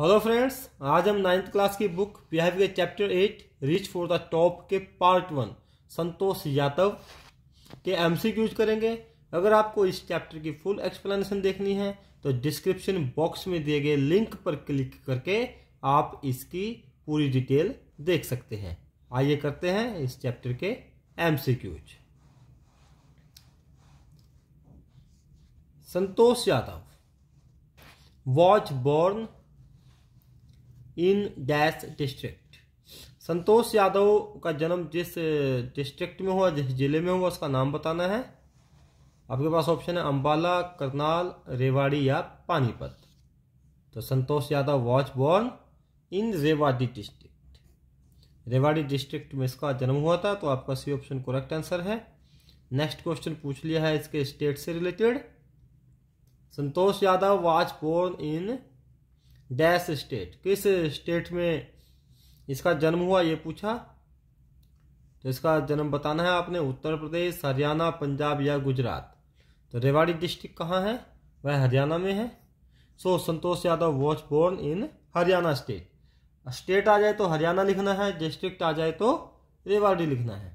Hello friends आज हम ninth class की बुक बिहार के chapter eight reach for the top के पार्ट वन संतोष यादव के एमसीक्यूज करेंगे अगर आपको इस चैप्टर की फुल एक्सप्लेनेशन देखनी है तो डिस्क्रिप्शन बॉक्स में दिए गए लिंक पर क्लिक करके आप इसकी पूरी डिटेल देख सकते हैं आइए करते हैं इस चैप्टर के Qs Santosh Yadav was born in dash district Santosh Yadav का जन्म जिस डिस्ट्रिक्ट में हुआ जिस जिले में हुआ उसका नाम बताना है आपके पास ऑप्शन है अंबाला करनाल रेवाड़ी या पानीपत तो Santosh Yadav was born in Rewari district Rewari district में इसका जन्म हुआ था तो आपका सी ऑप्शन करेक्ट आंसर है नेक्स्ट क्वेश्चन पूछ लिया है इसके स्टेट से related Santosh Yadav was born in dash state किस स्टेट में इसका जन्म हुआ ये पूछा तो इसका जन्म बताना है आपने उत्तर प्रदेश हरियाणा पंजाब या गुजरात तो रेवाड़ी डिस्ट्रिक्ट कहाँ है वह हरियाणा में है so Santosh Yadav was born in Haryana state state आ जाए तो हरियाणा लिखना है डिस्ट्रिक्ट आ जाए तो रेवाड़ी लिखना है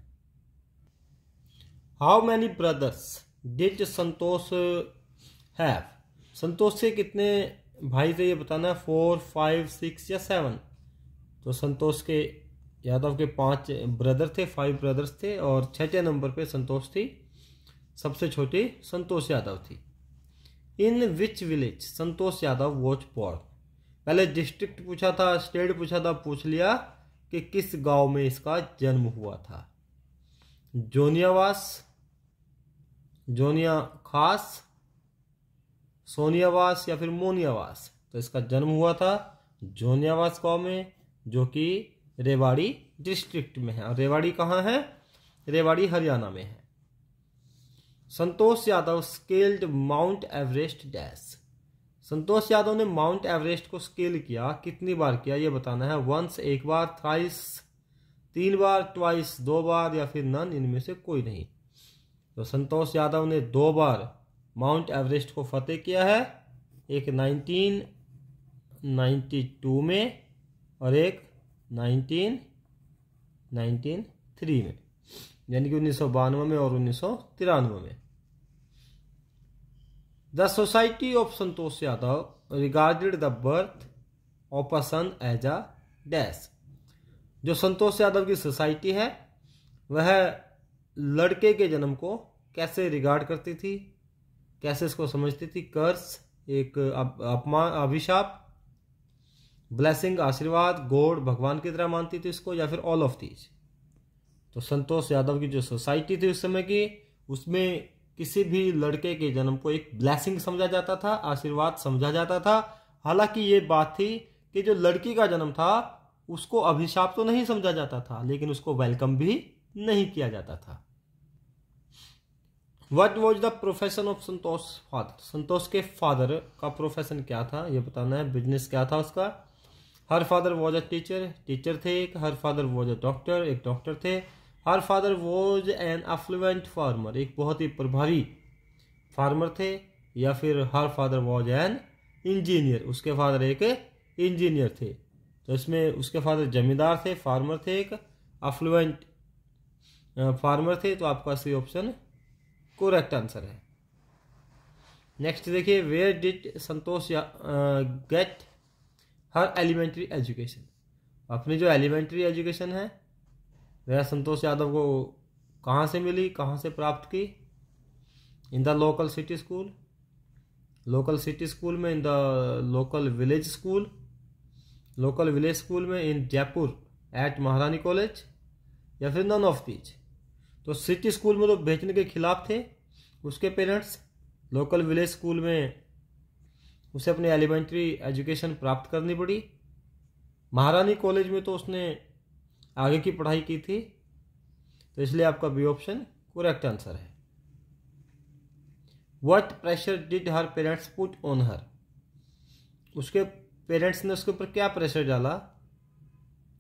how many brothers does Santosh have Santosh से कितने भाई से ये बताना है फोर फाइव सिक्स या सेवन तो संतोष के यादव के पांच ब्रदर थे फाइव ब्रदर्स थे और छठे नंबर पे संतोष थी सबसे छोटी संतोष यादव थी in which village Santosh Yadav was born पहले डिस्ट्रिक्ट पूछा था स्टेट पूछा था पूछ लिया कि किस गांव में इसका जन्म हुआ था जोनियावास जोनिया खास सोनियावास या फिर मोनियावास तो इसका जन्म हुआ था जोनियावास गांव में जो कि रेवाड़ी डिस्ट्रिक्ट में है और रेवाड़ी कहाँ है रेवाड़ी हरियाणा में है Santosh Yadav scaled Mount Everest dash Santosh Yadav ने माउंट एवरेस्ट को स्केल किया कितनी बार किया ये बताना है वंस एक बार थ्राइस तीन बार ट्वाइस दो बार या फिर नन इनमें से कोई नहीं तो संतोष यादव ने दो बार माउंट एवरेस्ट को फतेह किया है एक 1992 में और एक 1993 थ्री में यानी कि उन्नीस में और उन्नीस में the society of Santosh Yadav regarded the birth of a son as a dash जो संतोष यादव की सोसाइटी है वह लड़के के जन्म को कैसे रिगार्ड करती थी कैसे इसको समझती थी कर्स एक अपमान अभिशाप ब्लेसिंग आशीर्वाद गोड भगवान की तरह मानती थी इसको या फिर ऑल ऑफ दीज तो संतोष यादव की जो सोसाइटी थी उस समय की उसमें किसी भी लड़के के जन्म को एक ब्लेसिंग समझा जाता था आशीर्वाद समझा जाता था हालांकि ये बात थी कि जो लड़की का जन्म था उसको अभिशाप तो नहीं समझा जाता था लेकिन उसको वेलकम भी नहीं किया जाता था what was the profession of Santosh father Santosh के फादर का प्रोफेशन क्या था ये बताना है बिजनेस क्या था उसका her father was a teacher teacher थे एक her father was a doctor एक डॉक्टर थे her father was an affluent farmer एक बहुत ही प्रभारी फार्मर थे या फिर her father was an engineer उसके फादर एक इंजीनियर थे तो इसमें उसके फादर जमींदार थे फार्मर थे एक अफ्लुएंट फार्मर थे तो आपका सही ऑप्शन करेक्ट आंसर है नेक्स्ट देखिए where did Santosh get her elementary education अपनी जो एलिमेंट्री एजुकेशन है वह संतोष यादव को कहाँ से मिली कहाँ से प्राप्त की in the local city school local city school में in the local village school local village school में in Jaipur at Maharani college या फिर नन ऑफ दीज तो सिटी स्कूल में तो भेजने के खिलाफ थे उसके पेरेंट्स लोकल विलेज स्कूल में उसे अपनी एलिमेंट्री एजुकेशन प्राप्त करनी पड़ी महारानी कॉलेज में तो उसने आगे की पढ़ाई की थी तो इसलिए आपका बी ऑप्शन करेक्ट आंसर है what pressure did her parents put on her उसके पेरेंट्स ने उसके ऊपर क्या प्रेशर डाला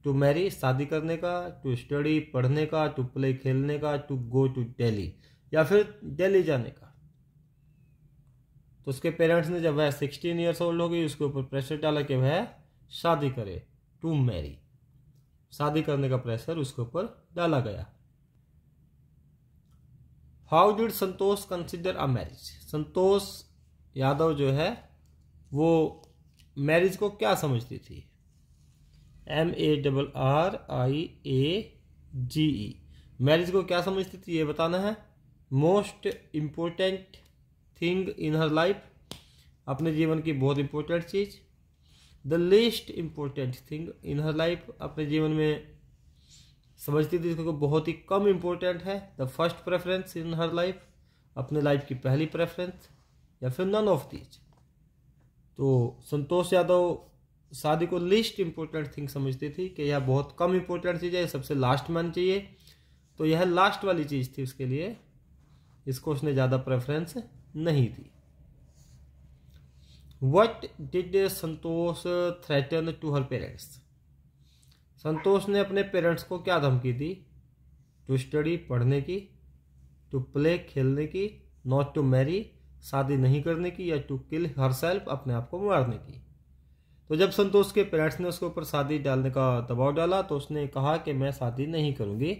टू मैरी शादी करने का टू स्टडी पढ़ने का टू प्ले खेलने का टू गो टू डेली या फिर डेली जाने का तो उसके पेरेंट्स ने जब वह सिक्सटीन ईयर्स ओल्ड हो गई उसके ऊपर प्रेशर डाला कि वह शादी करे टू मैरी शादी करने का प्रेशर उसके ऊपर डाला गया how did Santosh consider a marriage Santosh Yadav जो है वो मैरिज को क्या समझती थी M A double R I A G E marriage को क्या समझती थी ये बताना है most important thing in her life अपने जीवन की बहुत इम्पोर्टेंट चीज़ the least important thing in her life अपने जीवन में समझती थी इसको बहुत ही कम इम्पोर्टेंट है the first preference in her life अपने लाइफ की पहली प्रेफरेंस या फिर नन ऑफ दीज तो संतोष यादव शादी को लिस्ट इम्पोर्टेंट थिंग समझती थी कि यह बहुत कम इम्पोर्टेंट चीज़ है सबसे लास्ट मान चाहिए तो यह लास्ट वाली चीज़ थी उसके लिए इसको उसने ज़्यादा प्रेफरेंस नहीं दी what did Santosh threaten to her parents Santosh ने अपने पेरेंट्स को क्या धमकी दी टू स्टडी पढ़ने की टू प्ले खेलने की नॉट टू मैरी शादी नहीं करने की या टू किल हर सेल्फ अपने आप को मारने की तो जब संतोष के पेरेंट्स ने उसके ऊपर शादी डालने का दबाव डाला तो उसने कहा कि मैं शादी नहीं करूँगी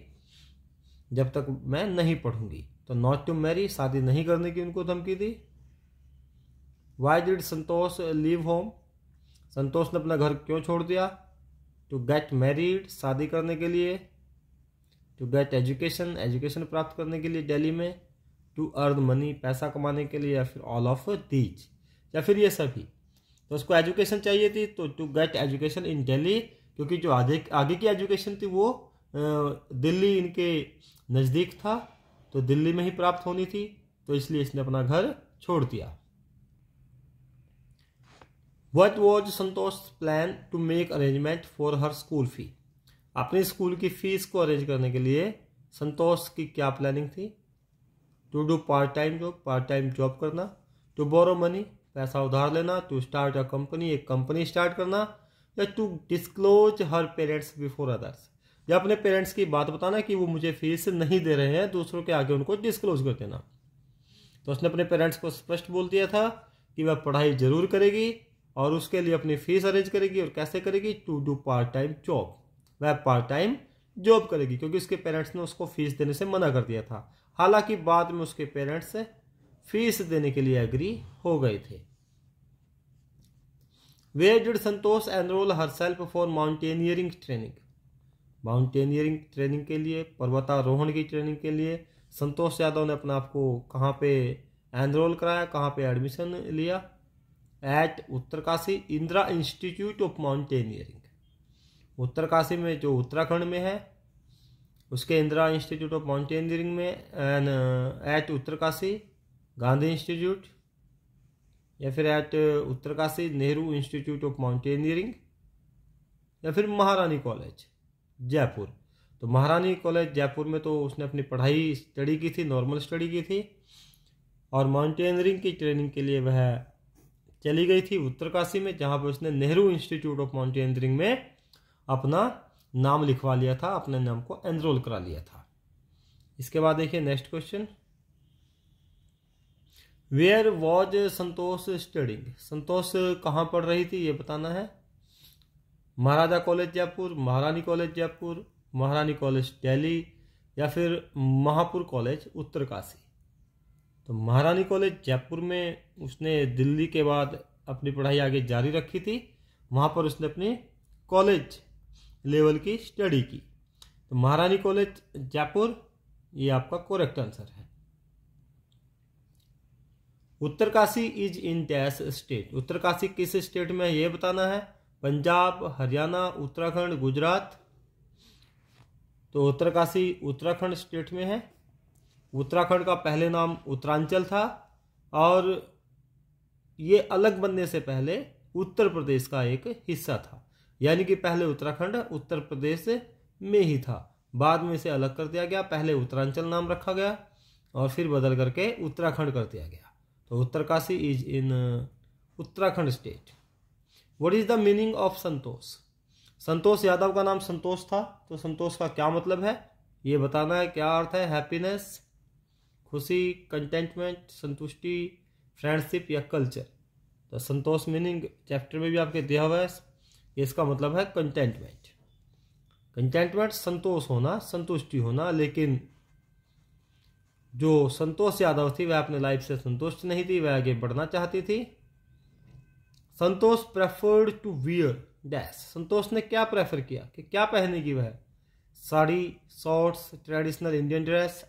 जब तक मैं नहीं पढ़ूंगी तो नॉट टू मैरी शादी नहीं करने की उनको धमकी दी why did Santosh leave home Santosh ने अपना घर क्यों छोड़ दिया टू गेट मैरिड शादी करने के लिए टू गेट एजुकेशन एजुकेशन प्राप्त करने के लिए डेली में टू अर्न मनी पैसा कमाने के लिए या फिर ऑल ऑफ दीज या फिर ये सभी तो उसको एजुकेशन चाहिए थी तो to get education in Delhi क्योंकि जो आगे आगे की एजुकेशन थी वो दिल्ली इनके नज़दीक था तो दिल्ली में ही प्राप्त होनी थी तो इसलिए इसने अपना घर छोड़ दिया what was Santosh plan to make arrangement for her school fee अपने स्कूल की फीस को अरेंज करने के लिए संतोष की क्या प्लानिंग थी to do part time job part time job करना टू बोरो मनी पैसा उधार लेना टू स्टार्ट अ कंपनी एक कंपनी स्टार्ट करना या to disclose her parents before others या अपने पेरेंट्स की बात बताना कि वो मुझे फीस नहीं दे रहे हैं दूसरों के आगे उनको डिस्क्लोज कर देना तो उसने अपने पेरेंट्स को स्पष्ट बोल दिया था कि वह पढ़ाई जरूर करेगी और उसके लिए अपनी फीस अरेंज करेगी और कैसे करेगी to do part time job वह पार्ट टाइम जॉब करेगी क्योंकि उसके पेरेंट्स ने उसको फीस देने से मना कर दिया था हालांकि बाद में उसके पेरेंट्स फीस देने के लिए एग्री हो गए थे Where did enroll enroll herself for mountaineering training? Mountaineering training के लिए पर्वतारोहण की ट्रेनिंग के लिए संतोष यादव ने अपने आप को कहाँ पे एनरोल कराया कहाँ पे एडमिशन लिया at Uttarkashi Indira institute of mountaineering Uttarkashi में जो उत्तराखंड में है उसके इंदिरा इंस्टीट्यूट ऑफ माउंटेनियरिंग में and at uh, Uttarkashi Gandhi institute या फिर at uh, Uttarkashi Nehru institute of mountaineering या फिर महारानी कॉलेज जयपुर तो महारानी कॉलेज जयपुर में तो उसने अपनी पढ़ाई स्टडी की थी नॉर्मल स्टडी की थी और माउंटेनियरिंग की ट्रेनिंग के लिए वह चली गई थी उत्तरकाशी में जहाँ पर उसने नेहरू इंस्टीट्यूट ऑफ माउंटेनियरिंग में अपना नाम लिखवा लिया था अपने नाम को एनरोल करा लिया था इसके बाद देखिए next question where was Santosh studying Santosh कहाँ पढ़ रही थी ये बताना है महाराजा कॉलेज जयपुर महारानी कॉलेज जयपुर महारानी कॉलेज दिल्ली या फिर महापुर कॉलेज उत्तरकाशी तो महारानी कॉलेज जयपुर में उसने दिल्ली के बाद अपनी पढ़ाई आगे जारी रखी थी वहाँ पर उसने अपनी कॉलेज लेवल की स्टडी की तो महारानी कॉलेज जयपुर ये आपका करेक्ट आंसर है Uttarkashi is in dash state Uttarkashi किस स्टेट में है ये बताना है पंजाब हरियाणा उत्तराखंड गुजरात तो उत्तरकाशी उत्तराखंड स्टेट में है उत्तराखंड का पहले नाम उत्तरांचल था और ये अलग बनने से पहले उत्तर प्रदेश का एक हिस्सा था यानी कि पहले उत्तराखंड उत्तर प्रदेश में ही था बाद में इसे अलग कर दिया गया पहले उत्तरांचल नाम रखा गया और फिर बदल करके उत्तराखंड कर दिया गया तो Uttarkashi is in uh, Uttarakhand state what is the meaning of Santosh Santosh Yadav का नाम संतोष था तो संतोष का क्या मतलब है ये बताना है क्या अर्थ है हैप्पीनेस खुशी कंटेंटमेंट संतुष्टि फ्रेंडशिप या कल्चर तो संतोष मीनिंग चैप्टर में भी आपके दिया हुआ है इसका मतलब है कंटेंटमेंट कंटेंटमेंट संतोष होना संतुष्टि होना लेकिन जो संतोष यादव थी वह अपने लाइफ से संतुष्ट नहीं थी वह आगे बढ़ना चाहती थी Santosh preferred to wear dash Santosh ने क्या प्रेफर किया कि क्या पहनेगी वह sari shorts traditional Indian dress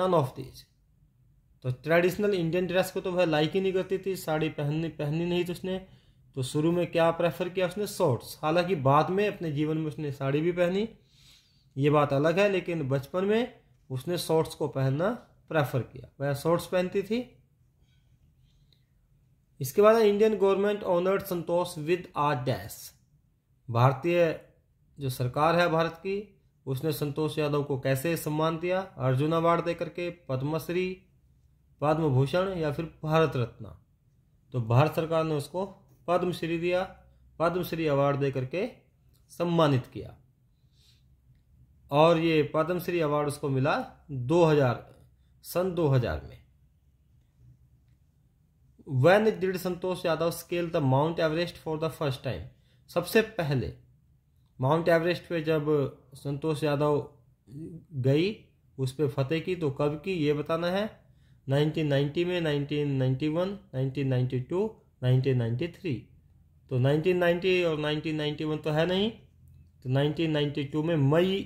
none of these तो ट्रेडिशनल इंडियन ड्रेस को तो वह लाइक ही नहीं करती थी साड़ी पहननी पहननी नहीं थी उसने तो शुरू में क्या प्रेफर किया उसने शॉर्ट्स हालांकि बाद में अपने जीवन में उसने साड़ी भी पहनी ये बात अलग है लेकिन बचपन में उसने शॉर्ट्स को पहनना प्रेफर किया वह शॉर्ट्स पहनती थी इसके बाद Indian government honoured Santosh with a dash भारतीय जो सरकार है भारत की उसने संतोष यादव को कैसे सम्मान दिया अर्जुन अवार्ड दे करके पद्मश्री पद्म भूषण या फिर भारत रत्न तो भारत सरकार ने उसको पद्मश्री दिया पद्मश्री अवार्ड दे करके सम्मानित किया और ये पद्मश्री अवार्ड उसको मिला सन 2000 में when did Santosh Yadav scale the Mount Everest for the first time सबसे पहले माउंट एवरेस्ट पे जब संतोष यादव गई उस पर फतेह की तो कब की ये बताना है 1990 में 1991 1992 1993 तो 1990 और 1991 तो है नहीं तो 1992 में मई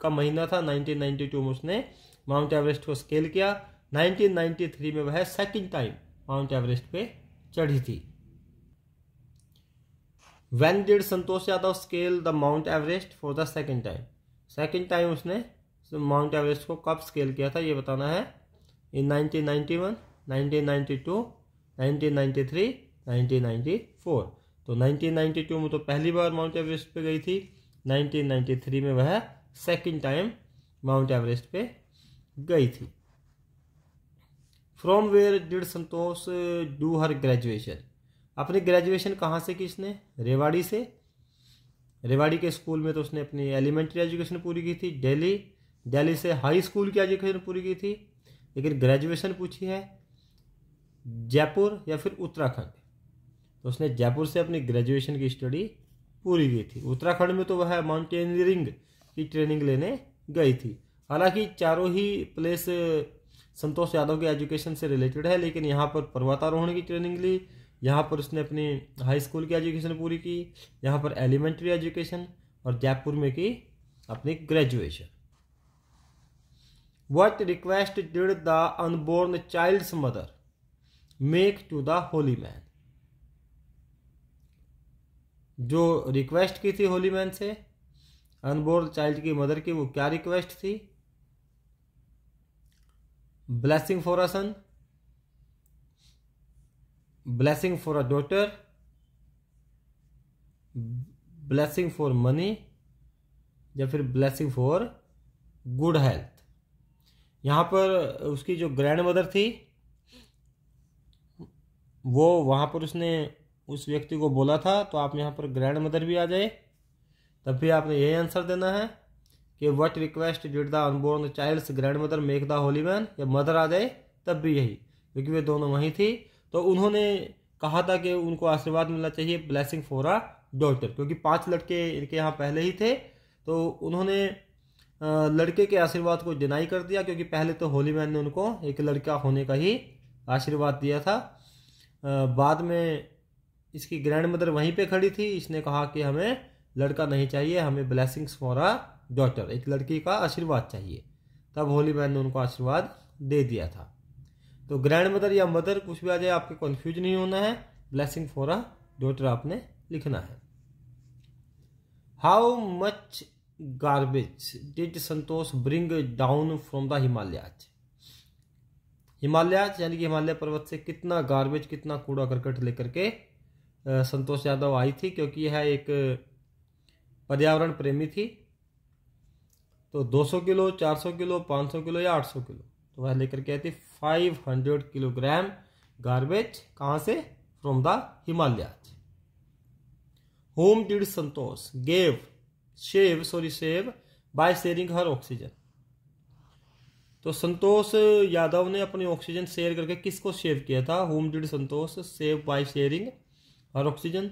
का महीना था 1992 में उसने माउंट एवरेस्ट को स्केल किया 1993 में वह सेकंड टाइम माउंट एवरेस्ट पे चढ़ी थी when did Santosh Yadav scale the Mount Everest for the second time second time उसने माउंट एवरेस्ट को कब स्केल किया था ये बताना है इन 1991, 1992, 1993, 1994 तो 1992 में तो पहली बार माउंट एवरेस्ट पे गई थी 1993 में वह सेकंड टाइम माउंट एवरेस्ट पे गई थी from where did Santosh do her graduation अपनी ग्रेजुएशन कहाँ से की इसने रेवाड़ी से रेवाड़ी के स्कूल में तो उसने अपनी एलिमेंट्री एजुकेशन पूरी की थी दिल्ली दिल्ली से हाई स्कूल की एजुकेशन पूरी की थी लेकिन ग्रेजुएशन पूछी है जयपुर या फिर उत्तराखंड तो उसने जयपुर से अपनी ग्रेजुएशन की स्टडी पूरी की थी उत्तराखंड में तो वह माउंटेनियरिंग की ट्रेनिंग लेने गई थी हालांकि चारों ही प्लेस संतोष यादव के एजुकेशन से रिलेटेड है लेकिन यहाँ पर पर्वतारोहण की ट्रेनिंग ली यहाँ पर उसने अपनी हाई स्कूल की एजुकेशन पूरी की यहाँ पर एलिमेंट्री एजुकेशन और जयपुर में की अपनी graduation what request did the unborn child's mother make to the holy man जो रिक्वेस्ट की थी होली मैन से अनबोर्न चाइल्ड की मदर की वो क्या रिक्वेस्ट थी blessing for a son blessing for a daughter blessing for money या फिर blessing for good health यहाँ पर उसकी जो ग्रैंड मदर थी वो वहाँ पर उसने उस व्यक्ति को बोला था तो आप यहाँ पर ग्रैंड मदर भी आ जाए तब भी आपने यही आंसर देना है कि what request did the unborn child's grandmother make the holy man या मदर आ जाए तब भी यही क्योंकि वे दोनों वहीं थी तो उन्होंने कहा था कि उनको आशीर्वाद मिलना चाहिए ब्लैसिंग फॉर अ डॉटर क्योंकि पांच लड़के इनके यहाँ पहले ही थे तो उन्होंने लड़के के आशीर्वाद को डिनाई कर दिया क्योंकि पहले तो होली मैन ने उनको एक लड़का होने का ही आशीर्वाद दिया था बाद में इसकी ग्रैंड मदर वहीं पे खड़ी थी इसने कहा कि हमें लड़का नहीं चाहिए हमें ब्लैसिंग्स फॉर अ डॉटर एक लड़की का आशीर्वाद चाहिए तब होली मैन ने उनको आशीर्वाद दे दिया था तो ग्रैंड मदर या मदर कुछ भी आ जाए आपके कन्फ्यूज नहीं होना है ब्लैसिंग फॉर अ डॉटर आपने लिखना है how much garbage did Santosh bring down from the Himalayas Himalayas यानी कि हिमालय पर्वत से कितना गार्बेज कितना कूड़ा करकट लेकर के संतोष यादव आई थी क्योंकि यह एक पर्यावरण प्रेमी थी तो 200 किलो 400 किलो 500 किलो या 800 किलो तो वह लेकर के आती 500 किलोग्राम गार्बेज कहाँ से from the Himalaya whom did Santosh gave save sorry save by sharing her oxygen तो संतोष यादव ने अपनी ऑक्सीजन शेयर करके किसको सेव किया था whom did Santosh save by sharing her oxygen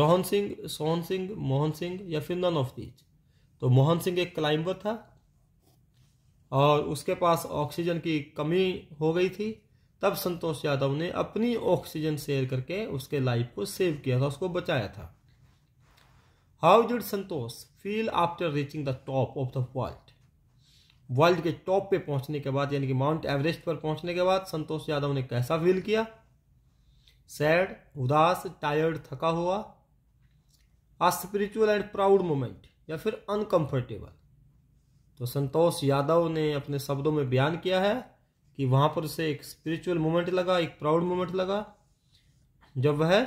Rohan Singh Sohan Singh Mohan Singh या फिर नन ऑफ दीज तो मोहन सिंह एक क्लाइंबर था और उसके पास ऑक्सीजन की कमी हो गई थी तब संतोष यादव ने अपनी ऑक्सीजन शेयर करके उसके लाइफ को सेव किया था उसको बचाया था how did Santosh feel after reaching the top of the world world के टॉप पे पहुंचने के बाद यानी कि माउंट एवरेस्ट पर पहुंचने के बाद संतोष यादव ने कैसा फील किया सैड उदास टायर्ड थका हुआ अस्पिरिचुअल एंड प्राउड मोमेंट या फिर अनकंफर्टेबल तो संतोष यादव ने अपने शब्दों में बयान किया है कि वहां पर उसे एक स्पिरिचुअल मोमेंट लगा एक प्राउड मोमेंट लगा जब वह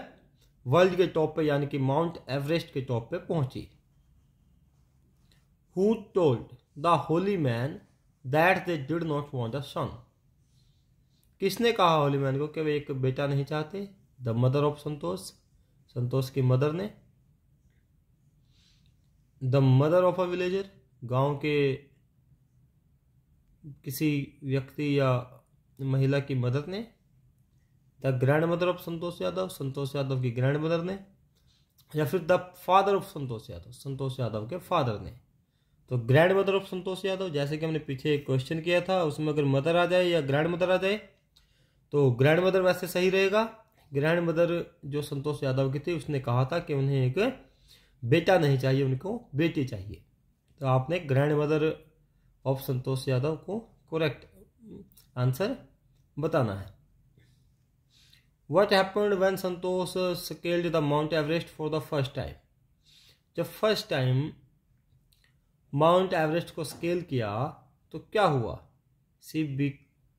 वर्ल्ड के टॉप पे यानी कि माउंट एवरेस्ट के टॉप पे पहुंची who told the holy man that they did not want the son किसने कहा होली मैन को कि वे एक बेटा नहीं चाहते the mother of Santosh Santosh की मदर ने the mother of a villager गांव के किसी व्यक्ति या महिला की मदर ने the grandmother of Santosh Yadav Santosh Yadav की ग्रैंड मदर ने या फिर the father of Santosh Yadav Santosh Yadav के फादर ने तो grandmother of Santosh Yadav जैसे कि हमने पीछे एक क्वेश्चन किया था उसमें अगर मदर आ जाए या ग्रैंड मदर आ जाए तो ग्रैंड मदर वैसे सही रहेगा ग्रैंड मदर जो संतोष यादव की थी उसने कहा था कि उन्हें एक बेटा नहीं चाहिए उनको बेटी चाहिए तो आपने grandmother of Santosh Yadav को करेक्ट आंसर बताना है what happened when Santosh scaled the Mount Everest for the first time जब फर्स्ट टाइम माउंट एवरेस्ट को स्केल किया तो क्या हुआ सी बी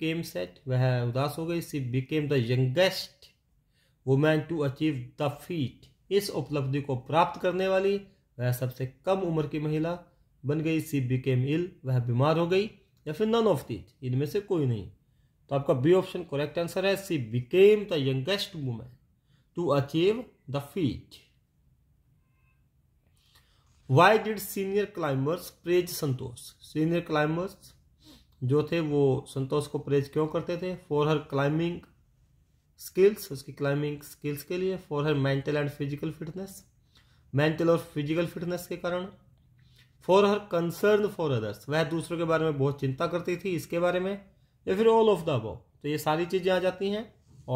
केम सेट वह उदास हो गई she became the youngest woman to achieve the feat इस उपलब्धि को प्राप्त करने वाली वह सबसे कम उम्र की महिला बन गई सी केम इल वह बीमार हो गई या फिर नन ऑफ दीज इनमें से कोई नहीं तो आपका बी ऑप्शन करेक्ट आंसर है she became the youngest women to achieve the feat why did senior climbers praise Santosh senior climbers जो थे वो संतोष को प्रेज क्यों करते थे फॉर हर क्लाइंबिंग स्किल्स उसकी क्लाइंबिंग स्किल्स के लिए for her mental and physical fitness mental और फिजिकल फिटनेस के कारण for her concern for others वह दूसरों के बारे में बहुत चिंता करती थी इसके बारे में या फिर ऑल ऑफ द अबव तो ये सारी चीज़ें आ जाती हैं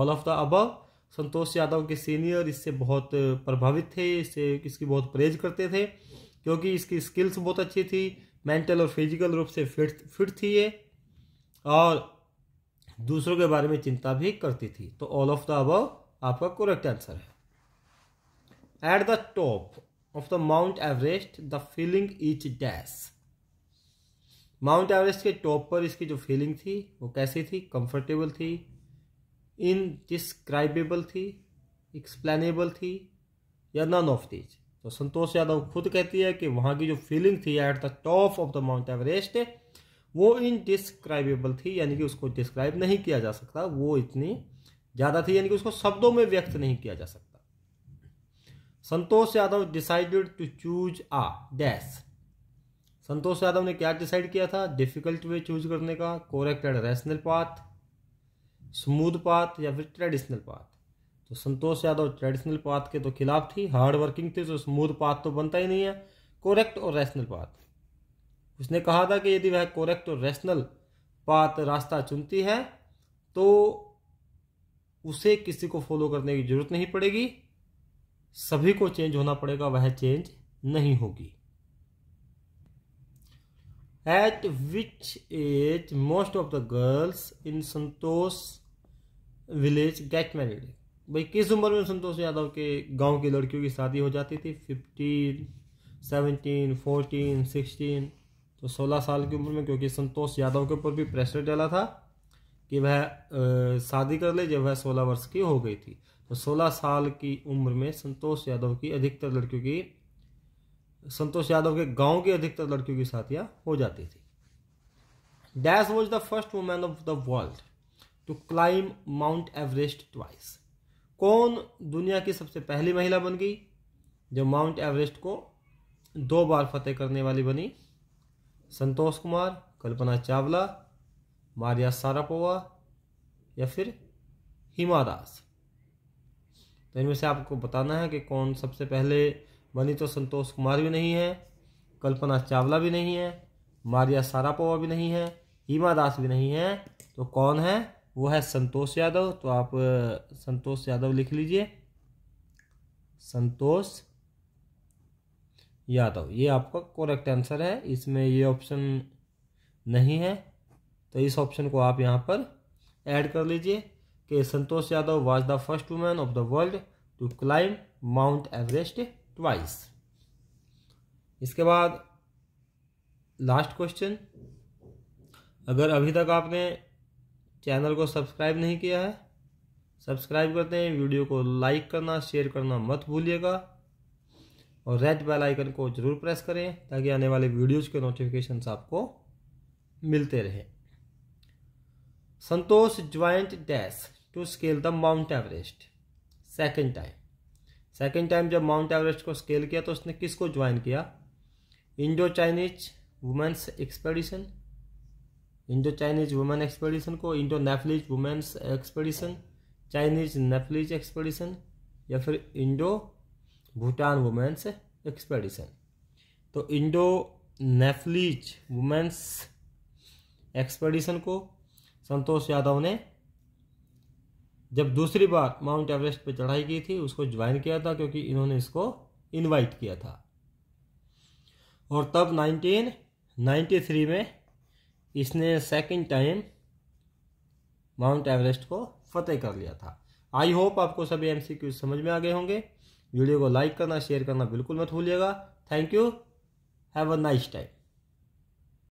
all of the above Santosh Yadav के सीनियर इससे बहुत प्रभावित थे इससे इसकी बहुत परहेज करते थे क्योंकि इसकी स्किल्स बहुत अच्छी थी मेंटल और फिजिकल रूप से फिट फिट थी ये और दूसरों के बारे में चिंता भी करती थी तो ऑल ऑफ द अब आपका करेक्ट आंसर है at the top of the Mount Everest the feeling each dash Mount Everest के टॉप पर इसकी जो फीलिंग थी वो कैसी थी कंफर्टेबल थी इनडिस्क्राइबेबल थी एक्सप्लेनेबल थी या नन ऑफ दीज तो संतोष यादव खुद कहती है कि वहां की जो फीलिंग थी at the top of the Mount Everest वो इनडिस्क्राइबेबल थी यानी कि उसको डिस्क्राइब नहीं किया जा सकता वो इतनी ज़्यादा थी यानी कि उसको शब्दों में व्यक्त नहीं किया जा सकता Santosh Yadav decided to choose a dash Santosh Yadav ने क्या डिसाइड किया था डिफिकल्ट वे चूज करने का correct and rational path smooth path या फिर ट्रेडिशनल पाथ तो संतोष यादव ट्रेडिशनल पाथ के तो खिलाफ थी हार्ड वर्किंग थी तो स्मूथ पाथ तो बनता ही नहीं है कोरेक्ट और रैशनल पाथ उसने कहा था कि यदि वह कोरेक्ट और रैशनल पात रास्ता चुनती है तो उसे किसी को फॉलो करने की जरूरत नहीं पड़ेगी सभी को चेंज होना पड़ेगा वह चेंज नहीं होगी at which age most of the girls in Santosh village get married भाई किस उम्र में संतोष यादव के गांव की लड़कियों की शादी हो जाती थी फिफ्टीन सेवनटीन फोर्टीन सिक्सटीन तो 16 साल की उम्र में क्योंकि संतोष यादव के ऊपर भी प्रेशर डाला था कि वह शादी कर ले जब वह 16 वर्ष की हो गई थी तो 16 साल की उम्र में संतोष यादव की अधिकतर लड़कियों की संतोष यादव के गांव की अधिकतर लड़कियों की शादियाँ हो जाती थी dash was the first women of the world to climb Mount Everest twice कौन दुनिया की सबसे पहली महिला बन गई जो माउंट एवरेस्ट को दो बार फतेह करने वाली बनी संतोष कुमार कल्पना चावला मारिया सारापोवा या फिर हिमा दास तो इनमें से आपको बताना है कि कौन सबसे पहले बनी तो संतोष कुमार भी नहीं है कल्पना चावला भी नहीं है मारिया सारापोवा भी नहीं है हिमा दास भी नहीं है तो कौन है वो है संतोष यादव तो आप संतोष यादव लिख लीजिए संतोष यादव ये आपका करेक्ट आंसर है इसमें ये ऑप्शन नहीं है तो इस ऑप्शन को आप यहाँ पर ऐड कर लीजिए कि Santosh Yadav was the first women of the world to climb Mount Everest twice इसके बाद लास्ट क्वेश्चन अगर अभी तक आपने चैनल को सब्सक्राइब नहीं किया है सब्सक्राइब करते हैं वीडियो को लाइक करना शेयर करना मत भूलिएगा और रेड बेल आइकन को ज़रूर प्रेस करें ताकि आने वाले वीडियोज़ के नोटिफिकेशन आपको मिलते रहे Santosh joined dash to scale the Mount Everest second time second time जब माउंट एवरेस्ट को स्केल किया तो उसने किसको ज्वाइन किया Indo Chinese women's expedition Indo Chinese women expedition को Indo Nepalese women's expedition Chinese Nepalese expedition या फिर इंडो भूटान वुमेंस एक्सपेडिशन तो इंडो नेफलीज वुमेंस एक्सपेडिशन को संतोष यादव ने जब दूसरी बार माउंट एवरेस्ट पर चढ़ाई की थी उसको ज्वाइन किया था क्योंकि इन्होंने इसको इनवाइट किया था और तब 1993 में इसने सेकंड टाइम माउंट एवरेस्ट को फतेह कर लिया था आई होप आपको सभी एमसीक्यू समझ में आ गए होंगे वीडियो को लाइक करना शेयर करना बिल्कुल मत भूलिएगा thank you have a nice time